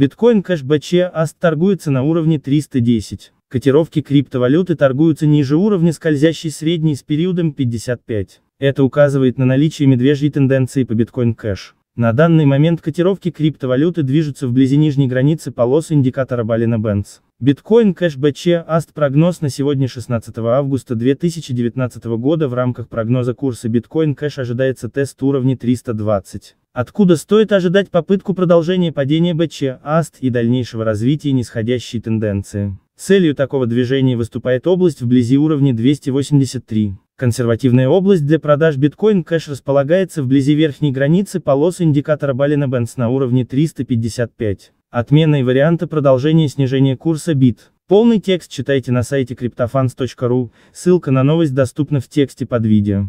Биткоин Кэш БЧАС торгуется на уровне 310. Котировки криптовалюты торгуются ниже уровня скользящей средней с периодом 55. Это указывает на наличие медвежьей тенденции по биткоин кэш. На данный момент котировки криптовалюты движутся вблизи нижней границы полос индикатора Балина Бенц. Биткоин кэш БЧ Аст прогноз на сегодня 16 августа 2019 года в рамках прогноза курса биткоин кэш ожидается тест уровня 320. Откуда стоит ожидать попытку продолжения падения БЧ, АСТ и дальнейшего развития нисходящей тенденции. Целью такого движения выступает область вблизи уровня 283. Консервативная область для продаж биткоин кэш располагается вблизи верхней границы полосы индикатора Балина Бенс на уровне 355. Отменные варианты продолжения снижения курса бит. Полный текст читайте на сайте CryptoFans.ru, ссылка на новость доступна в тексте под видео.